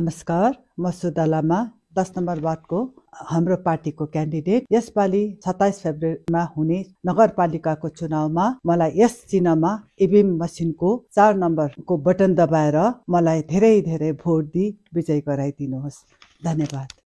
नमस्कार म सुधा लामा दस नम्बर वार्डको हाम्रो पार्टीको क्यान्डिडेट यसपालि सत्ताइस फेब्रुअरीमा हुने नगरपालिकाको चुनावमा मलाई यस चिन्हमा इभिएम मसिनको चार नम्बरको बटन दबाएर मलाई धेरै धेरै भोट दिई विजय गराइदिनुहोस् धन्यवाद